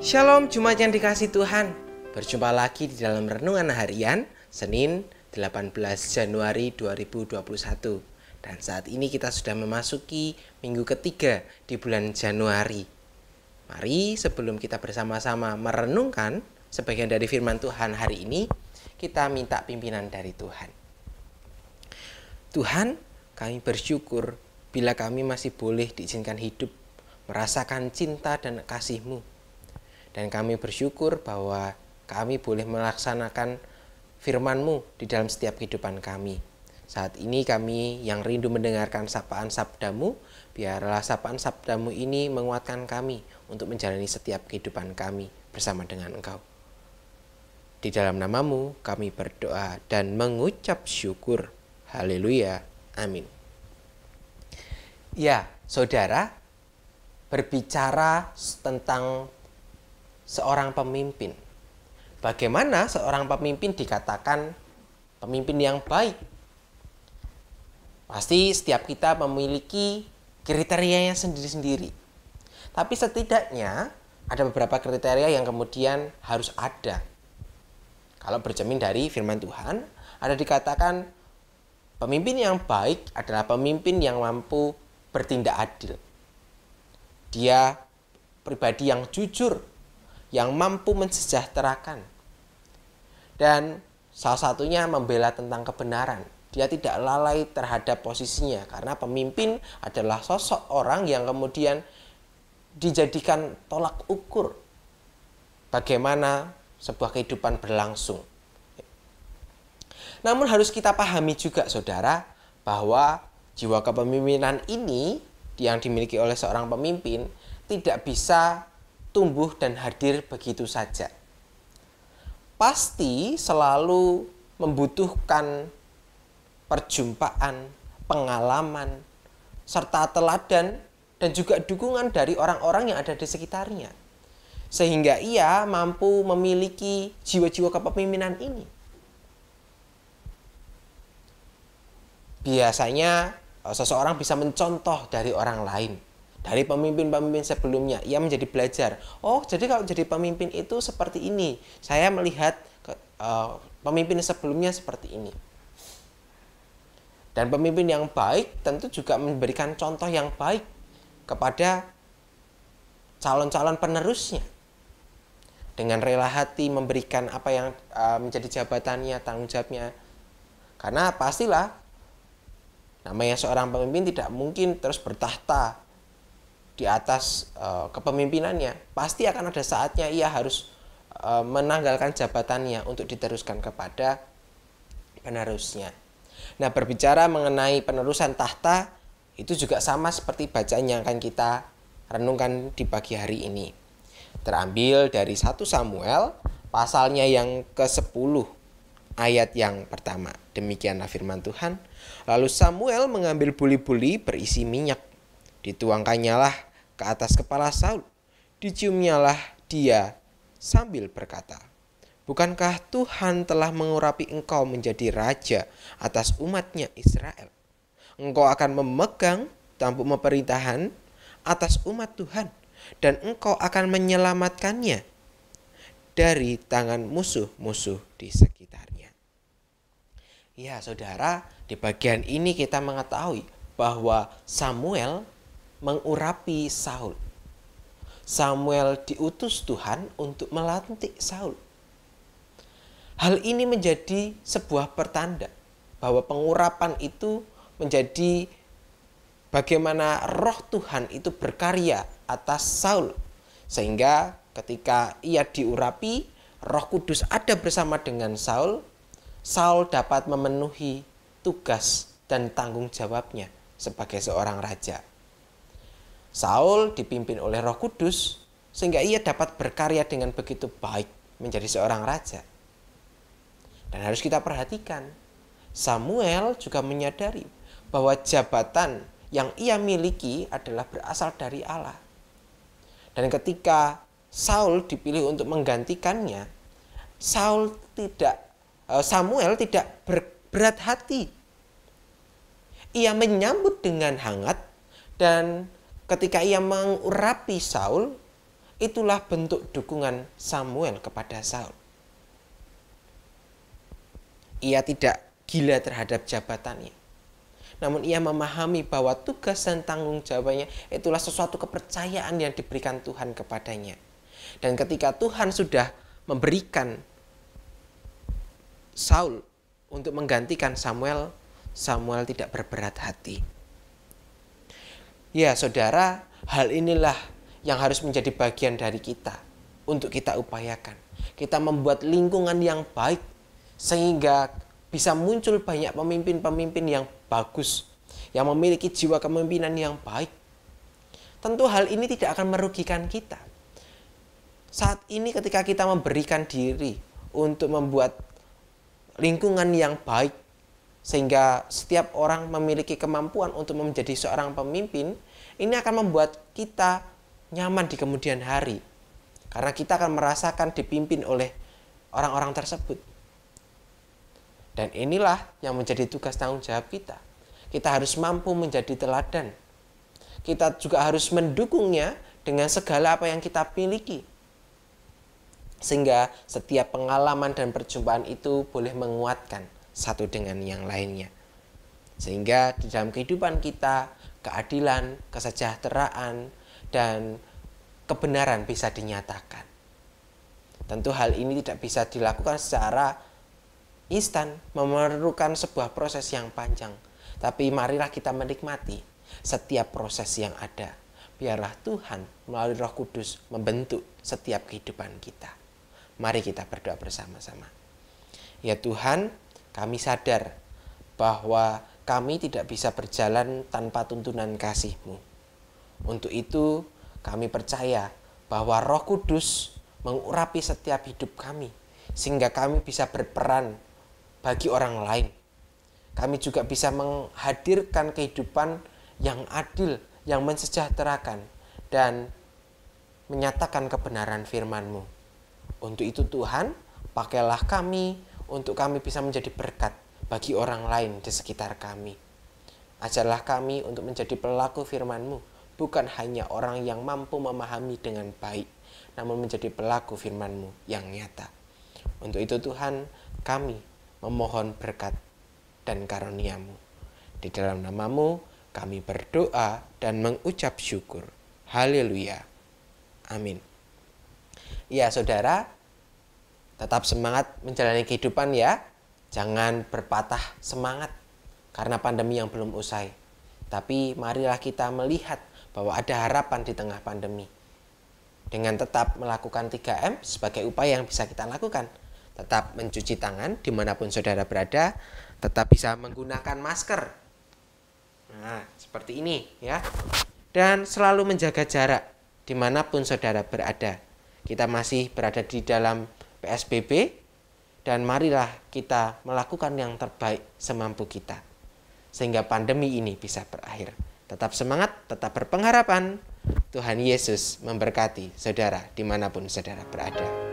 Shalom Jumat yang dikasih Tuhan. Berjumpa lagi di dalam renungan harian Senin 18 Januari 2021. Dan saat ini kita sudah memasuki minggu ketiga di bulan Januari. Mari sebelum kita bersama-sama merenungkan sebagian dari firman Tuhan hari ini, kita minta pimpinan dari Tuhan. Tuhan, kami bersyukur bila kami masih boleh diizinkan hidup, merasakan cinta dan kasih-Mu dan kami bersyukur bahwa kami boleh melaksanakan firman-Mu di dalam setiap kehidupan kami. Saat ini kami yang rindu mendengarkan sapaan sabdamu, biarlah sapaan sabdamu ini menguatkan kami untuk menjalani setiap kehidupan kami bersama dengan Engkau. Di dalam namamu kami berdoa dan mengucap syukur. Haleluya. Amin. Ya, saudara, berbicara tentang seorang pemimpin. Bagaimana seorang pemimpin dikatakan pemimpin yang baik? Pasti setiap kita memiliki kriteria kriterianya sendiri-sendiri. Tapi setidaknya ada beberapa kriteria yang kemudian harus ada. Kalau bercermin dari firman Tuhan, ada dikatakan pemimpin yang baik adalah pemimpin yang mampu bertindak adil. Dia pribadi yang jujur yang mampu mensejahterakan. Dan salah satunya membela tentang kebenaran. Dia tidak lalai terhadap posisinya karena pemimpin adalah sosok orang yang kemudian dijadikan tolak ukur bagaimana sebuah kehidupan berlangsung. Namun harus kita pahami juga saudara bahwa jiwa kepemimpinan ini yang dimiliki oleh seorang pemimpin tidak bisa tumbuh dan hadir begitu saja. Pasti selalu membutuhkan perjumpaan, pengalaman, serta teladan dan juga dukungan dari orang-orang yang ada di sekitarnya. Sehingga ia mampu memiliki jiwa-jiwa kepemimpinan ini. Biasanya seseorang bisa mencontoh dari orang lain dari pemimpin-pemimpin sebelumnya. Ia menjadi belajar. Oh, jadi kalau jadi pemimpin itu seperti ini. Saya melihat uh, pemimpin sebelumnya seperti ini. Dan pemimpin yang baik tentu juga memberikan contoh yang baik kepada calon-calon penerusnya. Dengan rela hati memberikan apa yang uh, menjadi jabatannya, tanggung jawabnya. Karena pastilah namanya seorang pemimpin tidak mungkin terus bertahta di atas uh, kepemimpinannya, pasti akan ada saatnya ia harus uh, menanggalkan jabatannya untuk diteruskan kepada penerusnya. Nah, berbicara mengenai penerusan tahta itu juga sama seperti bacaan yang akan kita renungkan di pagi hari ini. Terambil dari 1 Samuel pasalnya yang ke-10 ayat yang pertama. Demikianlah firman Tuhan. Lalu Samuel mengambil buli-buli berisi minyak dituangkannya lah ke atas kepala Saul. Diciumnyalah dia sambil berkata, Bukankah Tuhan telah mengurapi engkau menjadi raja atas umatnya Israel? Engkau akan memegang tampuk pemerintahan atas umat Tuhan dan engkau akan menyelamatkannya dari tangan musuh-musuh di sekitarnya. Ya, saudara, di bagian ini kita mengetahui bahwa Samuel mengurapi Saul. Samuel diutus Tuhan untuk melantik Saul. Hal ini menjadi sebuah pertanda bahwa pengurapan itu menjadi bagaimana roh Tuhan itu berkarya atas Saul. Sehingga ketika ia diurapi, roh kudus ada bersama dengan Saul, Saul dapat memenuhi tugas dan tanggung jawabnya sebagai seorang raja. Saul dipimpin oleh Roh Kudus sehingga ia dapat berkarya dengan begitu baik menjadi seorang raja. Dan harus kita perhatikan, Samuel juga menyadari bahwa jabatan yang ia miliki adalah berasal dari Allah. Dan ketika Saul dipilih untuk menggantikannya, Saul tidak eh, Samuel tidak berat hati. Ia menyambut dengan hangat dan ketika ia mengurapi Saul, itulah bentuk dukungan Samuel kepada Saul. Ia tidak gila terhadap jabatannya. Namun ia memahami bahwa tugas dan tanggung jawabnya itulah sesuatu kepercayaan yang diberikan Tuhan kepadanya. Dan ketika Tuhan sudah memberikan Saul untuk menggantikan Samuel, Samuel tidak berberat hati. Ya, saudara, hal inilah yang harus menjadi bagian dari kita untuk kita upayakan. Kita membuat lingkungan yang baik sehingga bisa muncul banyak pemimpin-pemimpin yang bagus, yang memiliki jiwa kepemimpinan yang baik. Tentu hal ini tidak akan merugikan kita. Saat ini ketika kita memberikan diri untuk membuat lingkungan yang baik, sehingga setiap orang memiliki kemampuan untuk menjadi seorang pemimpin, ini akan membuat kita nyaman di kemudian hari. Karena kita akan merasakan dipimpin oleh orang-orang tersebut. Dan inilah yang menjadi tugas tanggung jawab kita. Kita harus mampu menjadi teladan. Kita juga harus mendukungnya dengan segala apa yang kita miliki. Sehingga setiap pengalaman dan perjumpaan itu boleh menguatkan satu dengan yang lainnya. Sehingga di dalam kehidupan kita, keadilan, kesejahteraan, dan kebenaran bisa dinyatakan. Tentu hal ini tidak bisa dilakukan secara instan, memerlukan sebuah proses yang panjang. Tapi marilah kita menikmati setiap proses yang ada. Biarlah Tuhan melalui Roh Kudus membentuk setiap kehidupan kita. Mari kita berdoa bersama-sama. Ya Tuhan, kami sadar bahwa kami tidak bisa berjalan tanpa tuntunan kasih-Mu. Untuk itu, kami percaya bahwa Roh Kudus mengurapi setiap hidup kami, sehingga kami bisa berperan bagi orang lain. Kami juga bisa menghadirkan kehidupan yang adil, yang mensejahterakan, dan menyatakan kebenaran firman-Mu. Untuk itu Tuhan, pakailah kami untuk kami bisa menjadi berkat bagi orang lain di sekitar kami. Ajarlah kami untuk menjadi pelaku firman-Mu, bukan hanya orang yang mampu memahami dengan baik, namun menjadi pelaku firman-Mu yang nyata. Untuk itu Tuhan, kami memohon berkat dan karuniamu. Di dalam namamu kami berdoa dan mengucap syukur. Haleluya. Amin. Ya saudara, Tetap semangat menjalani kehidupan ya. Jangan berpatah semangat karena pandemi yang belum usai. Tapi marilah kita melihat bahwa ada harapan di tengah pandemi. Dengan tetap melakukan 3M sebagai upaya yang bisa kita lakukan. Tetap mencuci tangan dimanapun saudara berada. Tetap bisa menggunakan masker. Nah, seperti ini ya. Dan selalu menjaga jarak dimanapun saudara berada. Kita masih berada di dalam PSBB dan marilah kita melakukan yang terbaik semampu kita sehingga pandemi ini bisa berakhir. Tetap semangat, tetap berpengharapan. Tuhan Yesus memberkati saudara dimanapun saudara berada.